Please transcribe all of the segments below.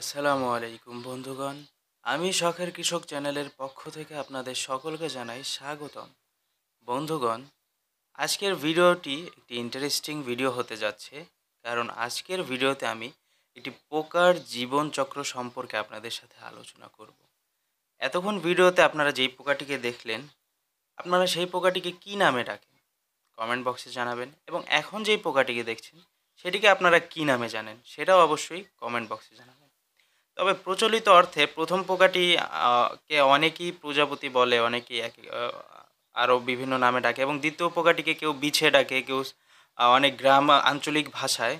আসসালামু আলাইকুম বন্ধুগণ আমি শখের কৃষক চ্যানেলের পক্ষ থেকে আপনাদের সকলকে জানাই স্বাগতম বন্ধুগণ আজকের ভিডিওটি একটি ইন্টারেস্টিং ভিডিও হতে যাচ্ছে কারণ আজকের ভিডিওতে আমি একটি পোকার জীবনচক্র সম্পর্কে আপনাদের সাথে আলোচনা করব এতক্ষণ ভিডিওতে আপনারা যেই পোকাটিকে দেখলেন আপনারা সেই পোকাটিকে কি নামে ডাকেন কমেন্ট বক্সে জানাবেন এবং এখন যেই পোকাটিকে দেখছেন সেটিকে আপনারা কি নামে জানেন সেটাও অবশ্যই কমেন্ট বক্সে জানাবেন তবে প্রচলিত অর্থে প্রথম পোকাটি কে অনেকেই প্রজাপতি বলে অনেকেই এক আরও বিভিন্ন নামে ডাকে এবং দ্বিতীয় পোকাটিকে কেউ বিছে ডাকে কেউ অনেক গ্রাম আঞ্চলিক ভাষায়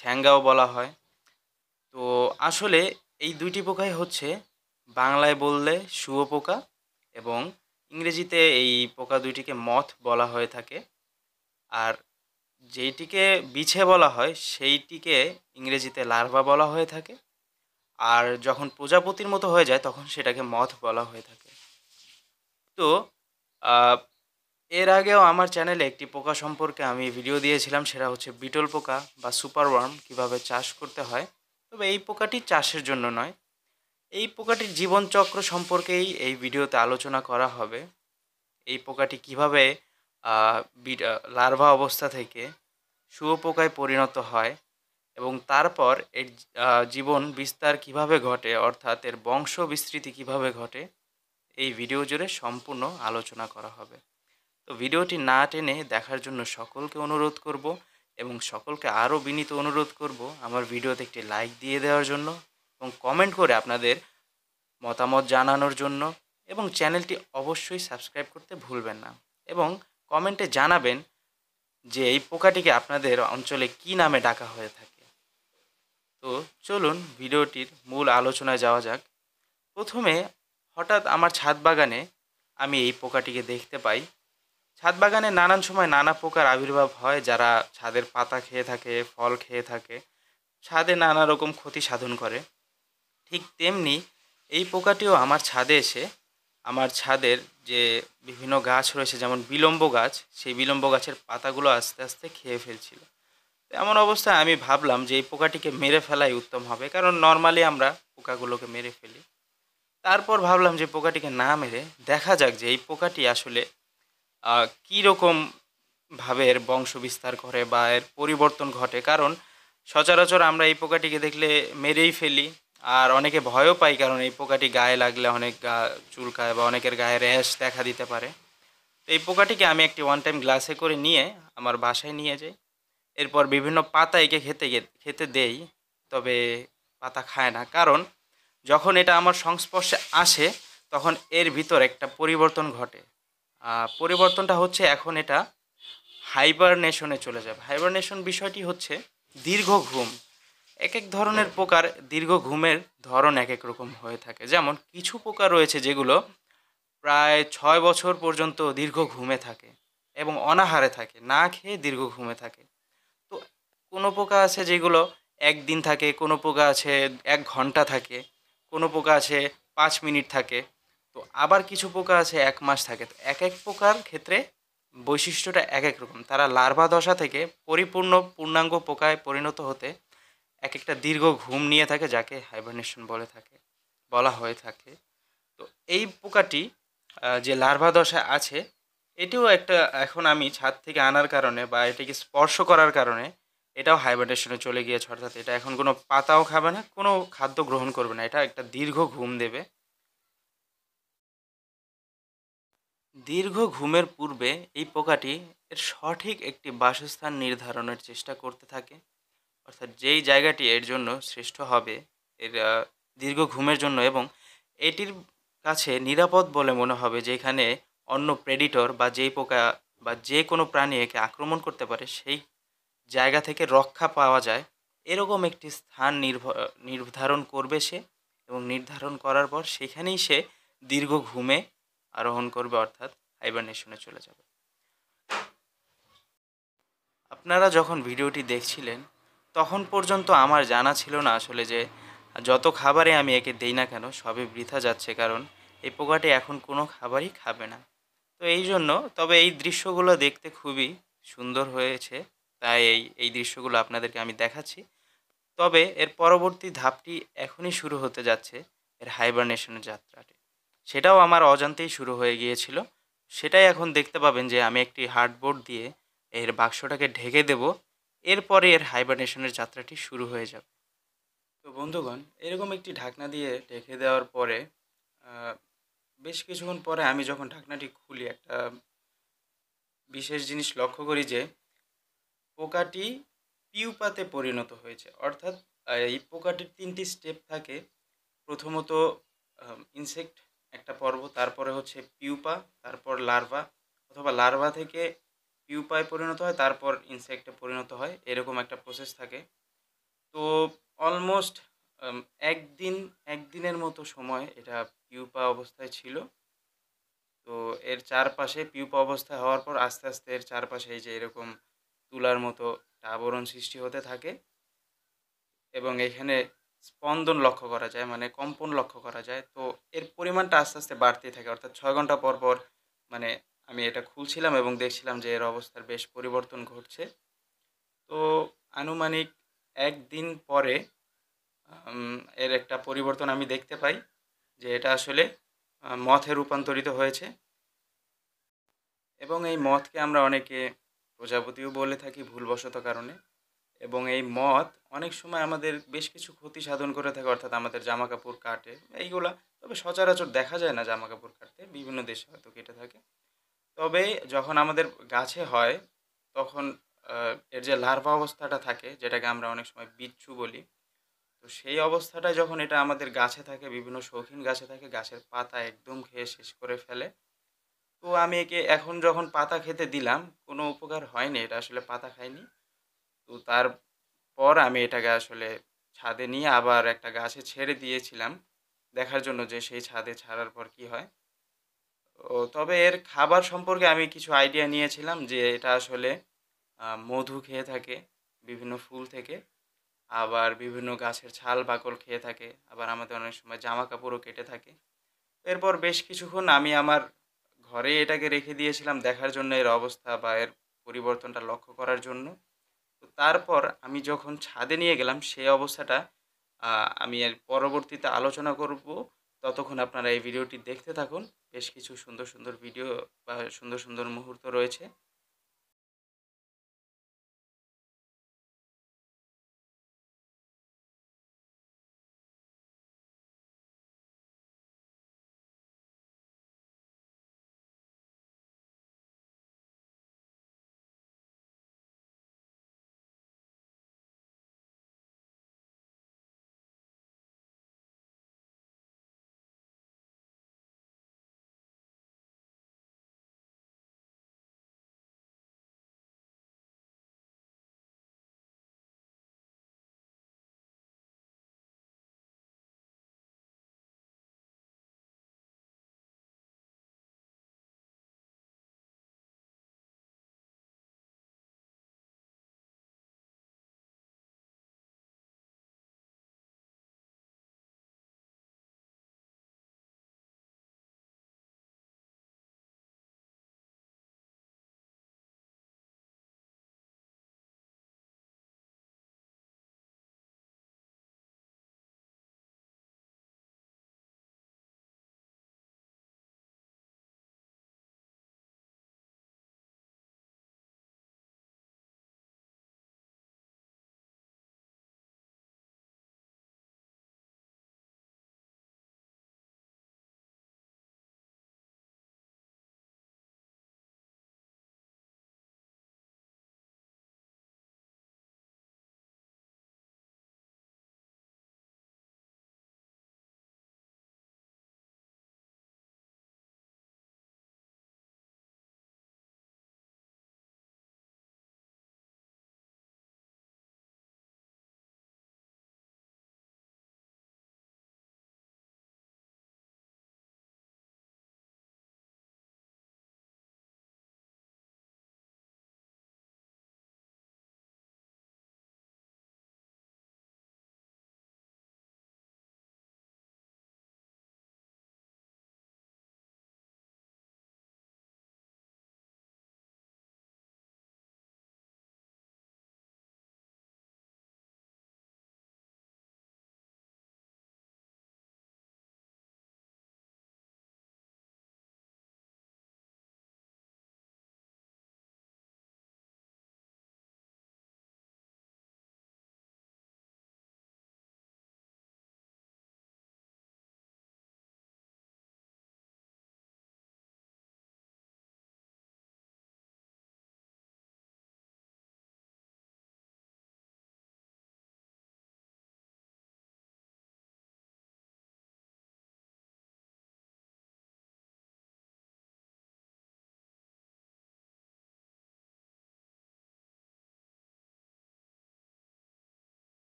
ঠ্যাঙ্গাও বলা হয় তো আসলে এই দুইটি পোকাই হচ্ছে বাংলায় বললে শুয়োপোকা এবং ইংরেজিতে এই পোকা দুইটিকে মথ বলা হয়ে থাকে আর যেইটিকে বিছে বলা হয় সেইটিকে ইংরেজিতে লার্ভা বলা হয়ে থাকে আর যখন প্রজাপতির মতো হয়ে যায় তখন সেটাকে মথ বলা হয়ে থাকে তো এর আগেও আমার চ্যানেলে একটি পোকা সম্পর্কে আমি ভিডিও দিয়েছিলাম সেটা হচ্ছে বিটল পোকা বা সুপার ওয়ার্ম কীভাবে চাষ করতে হয় তবে এই পোকাটি চাষের জন্য নয় এই পোকাটির জীবনচক্র সম্পর্কেই এই ভিডিওতে আলোচনা করা হবে এই পোকাটি কিভাবে লার্ভা অবস্থা থেকে শুয়োপোকায় পরিণত হয় এবং তারপর এর জীবন বিস্তার কিভাবে ঘটে অর্থাৎ এর বংশ বিস্তৃতি কিভাবে ঘটে এই ভিডিও জুড়ে সম্পূর্ণ আলোচনা করা হবে তো ভিডিওটি না টেনে দেখার জন্য সকলকে অনুরোধ করব এবং সকলকে আরও বিনীত অনুরোধ করব আমার ভিডিওতে একটি লাইক দিয়ে দেওয়ার জন্য এবং কমেন্ট করে আপনাদের মতামত জানানোর জন্য এবং চ্যানেলটি অবশ্যই সাবস্ক্রাইব করতে ভুলবেন না এবং কমেন্টে জানাবেন যে এই পোকাটিকে আপনাদের অঞ্চলে কি নামে ডাকা হয়ে থাকে তো চলুন ভিডিওটির মূল আলোচনায় যাওয়া যাক প্রথমে হঠাৎ আমার ছাদ বাগানে আমি এই পোকাটিকে দেখতে পাই ছাদ বাগানে নানান সময় নানা পোকার আবির্ভাব হয় যারা ছাদের পাতা খেয়ে থাকে ফল খেয়ে থাকে ছাদে নানা রকম ক্ষতি সাধন করে ঠিক তেমনি এই পোকাটিও আমার ছাদে এসে আমার ছাদের যে বিভিন্ন গাছ রয়েছে যেমন বিলম্ব গাছ সেই বিলম্ব গাছের পাতাগুলো আস্তে আস্তে খেয়ে ফেলছিল এমন অবস্থায় আমি ভাবলাম যে এই পোকাটিকে মেরে ফেলাই উত্তম হবে কারণ নর্মালি আমরা পোকাগুলোকে মেরে ফেলি তারপর ভাবলাম যে পোকাটিকে না মেরে দেখা যাক যে এই পোকাটি আসলে কী রকম ভাবে এর বংশ বিস্তার করে বা এর পরিবর্তন ঘটে কারণ সচরাচর আমরা এই পোকাটিকে দেখলে মেরেই ফেলি আর অনেকে ভয়ও পাই কারণ এই পোকাটি গায়ে লাগলে অনেক গা চুলকায় বা অনেকের গায়ে র্যাশ দেখা দিতে পারে তো এই পোকাটিকে আমি একটি ওয়ান টাইম গ্লাসে করে নিয়ে আমার বাসায় নিয়ে যাই এরপর বিভিন্ন পাতা একে খেতে খেতে দেই তবে পাতা খায় না কারণ যখন এটা আমার সংস্পর্শে আসে তখন এর ভিতর একটা পরিবর্তন ঘটে পরিবর্তনটা হচ্ছে এখন এটা হাইবারনেশনে চলে যাবে হাইবারনেশন বিষয়টি হচ্ছে দীর্ঘ ঘুম এক এক ধরনের পোকার দীর্ঘ ঘুমের ধরন এক এক রকম হয়ে থাকে যেমন কিছু পোকা রয়েছে যেগুলো প্রায় ছয় বছর পর্যন্ত দীর্ঘ ঘুমে থাকে এবং অনাহারে থাকে না খেয়ে দীর্ঘ ঘুমে থাকে কোনো পোকা আছে যেগুলো একদিন থাকে কোনো পোকা আছে এক ঘন্টা থাকে কোনো পোকা আছে পাঁচ মিনিট থাকে তো আবার কিছু পোকা আছে এক মাস থাকে তো এক এক পোকার ক্ষেত্রে বৈশিষ্ট্যটা এক এক রকম তারা লার্ভা দশা থেকে পরিপূর্ণ পূর্ণাঙ্গ পোকায় পরিণত হতে এক একটা দীর্ঘ ঘুম নিয়ে থাকে যাকে হাইবারনেশন বলে থাকে বলা হয়ে থাকে তো এই পোকাটি যে লার্ভা দশা আছে এটিও একটা এখন আমি ছাদ থেকে আনার কারণে বা এটিকে স্পর্শ করার কারণে এটাও হাইবারনেশনে চলে গিয়েছে অর্থাৎ এটা এখন কোনো পাতাও খাবে না কোনো খাদ্য গ্রহণ করবে না এটা একটা দীর্ঘ ঘুম দেবে দীর্ঘ ঘুমের পূর্বে এই পোকাটি এর সঠিক একটি বাসস্থান নির্ধারণের চেষ্টা করতে থাকে অর্থাৎ যেই জায়গাটি এর জন্য শ্রেষ্ঠ হবে এর দীর্ঘ ঘুমের জন্য এবং এটির কাছে নিরাপদ বলে মনে হবে যেখানে অন্য প্রেডিটর বা যেই পোকা বা যে কোনো প্রাণী একে আক্রমণ করতে পারে সেই জায়গা থেকে রক্ষা পাওয়া যায় এরকম একটি স্থান নির্ধারণ করবে সে এবং নির্ধারণ করার পর সেখানেই সে দীর্ঘ ঘুমে আরোহণ করবে অর্থাৎ হাইবারনেশনে চলে যাবে আপনারা যখন ভিডিওটি দেখছিলেন তখন পর্যন্ত আমার জানা ছিল না আসলে যে যত খাবারে আমি একে দেই না কেন সবই বৃথা যাচ্ছে কারণ এই পোকাটি এখন কোনো খাবারই খাবে না তো এই জন্য তবে এই দৃশ্যগুলো দেখতে খুবই সুন্দর হয়েছে তাই এই এই দৃশ্যগুলো আপনাদেরকে আমি দেখাচ্ছি তবে এর পরবর্তী ধাপটি এখনই শুরু হতে যাচ্ছে এর হাইবারনেশনের যাত্রাটি সেটাও আমার অজান্তেই শুরু হয়ে গিয়েছিল সেটাই এখন দেখতে পাবেন যে আমি একটি হার্ডবোর্ড দিয়ে এর বাক্সটাকে ঢেকে দেব এরপরে এর হাইবারনেশনের যাত্রাটি শুরু হয়ে যাবে তো বন্ধুগণ এরকম একটি ঢাকনা দিয়ে ঢেকে দেওয়ার পরে বেশ কিছুক্ষণ পরে আমি যখন ঢাকনাটি খুলি একটা বিশেষ জিনিস লক্ষ্য করি যে পোকাটি পিউপাতে পরিণত হয়েছে অর্থাৎ এই পোকাটির তিনটি স্টেপ থাকে প্রথমত ইনসেক্ট একটা পর্ব তারপরে হচ্ছে পিউপা তারপর লার্ভা অথবা লার্ভা থেকে পিউপায় পরিণত হয় তারপর ইনসেক্টে পরিণত হয় এরকম একটা প্রসেস থাকে তো অলমোস্ট একদিন একদিনের মতো সময় এটা পিউপা অবস্থায় ছিল তো এর চারপাশে পিউপা অবস্থায় হওয়ার পর আস্তে আস্তে এর চারপাশে এই যে এরকম তুলার মতো আবরণ সৃষ্টি হতে থাকে এবং এখানে স্পন্দন লক্ষ্য করা যায় মানে কম্পন লক্ষ্য করা যায় তো এর পরিমাণটা আস্তে আস্তে বাড়তেই থাকে অর্থাৎ ছয় ঘন্টা পর পর মানে আমি এটা খুলছিলাম এবং দেখছিলাম যে এর অবস্থার বেশ পরিবর্তন ঘটছে তো আনুমানিক একদিন পরে এর একটা পরিবর্তন আমি দেখতে পাই যে এটা আসলে মথে রূপান্তরিত হয়েছে এবং এই মথকে আমরা অনেকে প্রজাপতিও বলে থাকি ভুলবশত কারণে এবং এই মদ অনেক সময় আমাদের বেশ কিছু ক্ষতি সাধন করে থাকে অর্থাৎ আমাদের জামা কাপড় কাটে এইগুলা তবে সচরাচর দেখা যায় না জামা কাপড় কাটতে বিভিন্ন দেশে হয়তো কেটে থাকে তবে যখন আমাদের গাছে হয় তখন এর যে লার্ভা অবস্থাটা থাকে যেটাকে আমরা অনেক সময় বিচ্ছু বলি তো সেই অবস্থাটা যখন এটা আমাদের গাছে থাকে বিভিন্ন শৌখিন গাছে থাকে গাছের পাতা একদম খেয়ে শেষ করে ফেলে তো আমি একে এখন যখন পাতা খেতে দিলাম কোনো উপকার হয়নি এটা আসলে পাতা খায়নি তো তারপর আমি এটাকে আসলে ছাদে নিয়ে আবার একটা গাছে ছেড়ে দিয়েছিলাম দেখার জন্য যে সেই ছাদে ছাড়ার পর কি হয় ও তবে এর খাবার সম্পর্কে আমি কিছু আইডিয়া নিয়েছিলাম যে এটা আসলে মধু খেয়ে থাকে বিভিন্ন ফুল থেকে আবার বিভিন্ন গাছের ছাল বাকল খেয়ে থাকে আবার আমাদের অনেক সময় জামা কাপড়ও কেটে থাকে এরপর বেশ কিছুক্ষণ আমি আমার ঘরে এটাকে রেখে দিয়েছিলাম দেখার জন্য এর অবস্থা বা এর পরিবর্তনটা লক্ষ্য করার জন্য তো তারপর আমি যখন ছাদে নিয়ে গেলাম সেই অবস্থাটা আমি এর পরবর্তীতে আলোচনা করব ততক্ষণ আপনারা এই ভিডিওটি দেখতে থাকুন বেশ কিছু সুন্দর সুন্দর ভিডিও বা সুন্দর সুন্দর মুহূর্ত রয়েছে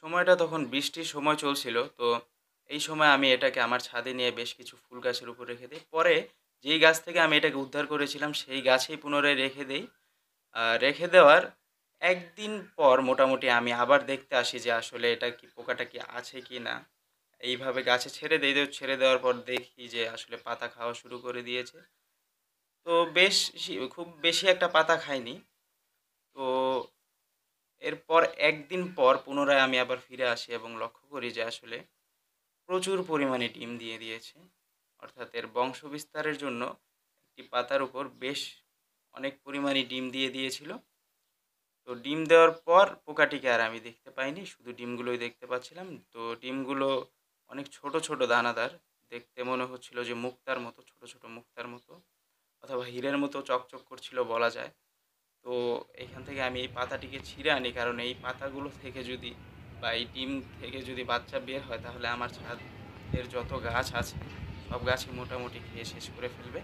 সময়টা তখন বৃষ্টির সময় চলছিল তো এই সময় আমি এটাকে আমার ছাদে নিয়ে বেশ কিছু ফুল গাছের উপর রেখে দিই পরে যেই গাছ থেকে আমি এটাকে উদ্ধার করেছিলাম সেই গাছেই পুনরায় রেখে দেই রেখে দেওয়ার একদিন পর মোটামুটি আমি আবার দেখতে আসি যে আসলে এটা কি পোকাটা কি আছে কি না এইভাবে গাছে ছেড়ে দিয়ে ছেড়ে দেওয়ার পর দেখি যে আসলে পাতা খাওয়া শুরু করে দিয়েছে তো বেশ খুব বেশি একটা পাতা খায়নি তো এরপর একদিন পর পুনরায় আমি আবার ফিরে আসি এবং লক্ষ্য করি যে আসলে প্রচুর পরিমাণে ডিম দিয়ে দিয়েছে অর্থাৎ এর বংশ বিস্তারের জন্য একটি পাতার উপর বেশ অনেক পরিমাণে ডিম দিয়ে দিয়েছিল তো ডিম দেওয়ার পর পোকাটিকে আর আমি দেখতে পাইনি শুধু ডিমগুলোই দেখতে পাচ্ছিলাম তো ডিমগুলো অনেক ছোট ছোট দানাদার দেখতে মনে হচ্ছিল যে মুক্তার মতো ছোট ছোট মুক্তার মতো অথবা হীরের মতো চকচক করছিল বলা যায় তো এখান থেকে আমি এই পাতাটিকে ছিঁড়ে আনি কারণ এই পাতাগুলো থেকে যদি বা এই ডিম থেকে যদি বাচ্চা বের হয় তাহলে আমার ছাদের যত গাছ আছে সব গাছই মোটামুটি খেয়ে শেষ করে ফেলবে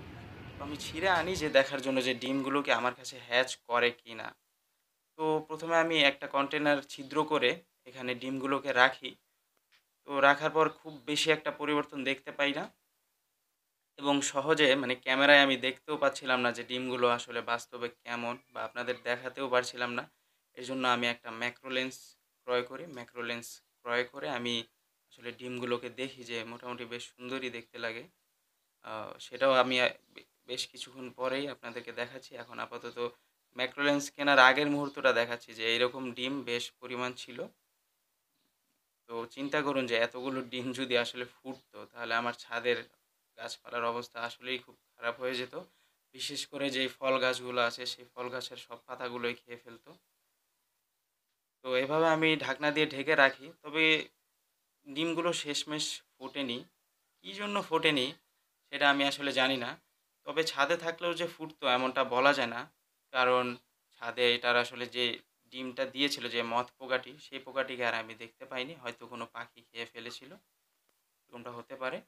তো আমি ছিঁড়ে আনি যে দেখার জন্য যে ডিমগুলোকে আমার কাছে হ্যাচ করে কি না তো প্রথমে আমি একটা কন্টেনার ছিদ্র করে এখানে ডিমগুলোকে রাখি তো রাখার পর খুব বেশি একটা পরিবর্তন দেখতে পাই না এবং সহজে মানে ক্যামেরায় আমি দেখতেও পাচ্ছিলাম না যে ডিমগুলো আসলে বাস্তবে কেমন বা আপনাদের দেখাতেও পারছিলাম না এই জন্য আমি একটা ম্যাক্রো লেন্স ক্রয় করি ম্যাক্রো লেন্স ক্রয় করে আমি আসলে ডিমগুলোকে দেখি যে মোটামুটি বেশ সুন্দরই দেখতে লাগে সেটাও আমি বেশ কিছুক্ষণ পরেই আপনাদেরকে দেখাচ্ছি এখন আপাতত ম্যাক্রো লেন্স কেনার আগের মুহূর্তটা দেখাচ্ছি যে এইরকম ডিম বেশ পরিমাণ ছিল তো চিন্তা করুন যে এতগুলো ডিম যদি আসলে ফুটতো তাহলে আমার ছাদের গাছপালার অবস্থা আসলেই খুব খারাপ হয়ে যেত বিশেষ করে যেই ফল গাছগুলো আছে সেই ফল গাছের সব পাতাগুলোই খেয়ে ফেলতো তো এভাবে আমি ঢাকনা দিয়ে ঢেকে রাখি তবে ডিমগুলো শেষমেশ ফোটেনি কী জন্য ফোটেনি সেটা আমি আসলে জানি না তবে ছাদে থাকলেও যে ফুটতো এমনটা বলা যায় না কারণ ছাদে এটার আসলে যে ডিমটা দিয়েছিল যে মথ পোকাটি সেই পোকাটিকে আর আমি দেখতে পাইনি হয়তো কোনো পাখি খেয়ে ফেলেছিল এরকমটা হতে পারে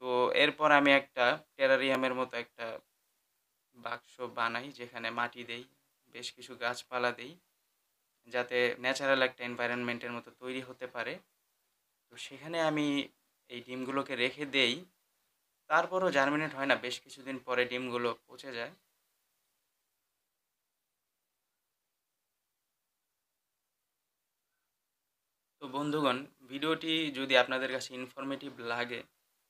তো এরপর আমি একটা টেরারিয়ামের মতো একটা বাক্স বানাই যেখানে মাটি দেই বেশ কিছু গাছপালা দেই যাতে ন্যাচারাল একটা এনভায়রনমেন্টের মতো তৈরি হতে পারে তো সেখানে আমি এই ডিমগুলোকে রেখে দেই তারপরও জার্মিনেট হয় না বেশ কিছুদিন পরে ডিমগুলো পচে যায় তো বন্ধুগণ ভিডিওটি যদি আপনাদের কাছে ইনফরমেটিভ লাগে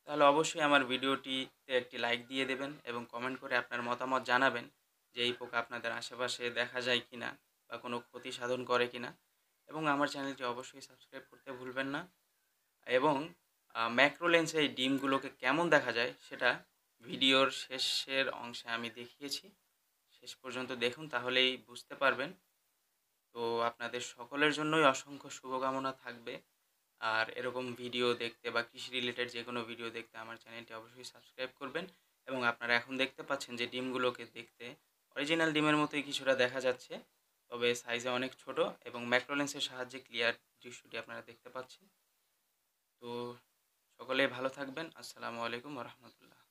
তাহলে অবশ্যই আমার ভিডিওটিতে একটি লাইক দিয়ে দেবেন এবং কমেন্ট করে আপনার মতামত জানাবেন যে এই পোকা আপনাদের আশেপাশে দেখা যায় কি না বা কোনো ক্ষতি সাধন করে কি না এবং আমার চ্যানেলটি অবশ্যই সাবস্ক্রাইব করতে ভুলবেন না এবং ম্যাক্রোলেন্সে এই ডিমগুলোকে কেমন দেখা যায় সেটা ভিডিওর শেষের অংশে আমি দেখিয়েছি শেষ পর্যন্ত দেখুন তাহলেই বুঝতে পারবেন তো আপনাদের সকলের জন্যই অসংখ্য শুভকামনা থাকবে আর এরকম ভিডিও দেখতে বা কৃষি রিলেটেড যে কোনো ভিডিও দেখতে আমার চ্যানেলটি অবশ্যই সাবস্ক্রাইব করবেন এবং আপনারা এখন দেখতে পাচ্ছেন যে ডিমগুলোকে দেখতে অরিজিনাল ডিমের মতোই কিছুটা দেখা যাচ্ছে তবে সাইজে অনেক ছোট এবং ম্যাক্রোলেন্সের সাহায্যে ক্লিয়ার দৃশ্যটি আপনারা দেখতে পাচ্ছেন তো সকলে ভালো থাকবেন আসসালামু আলাইকুম রহমতুল্লাহ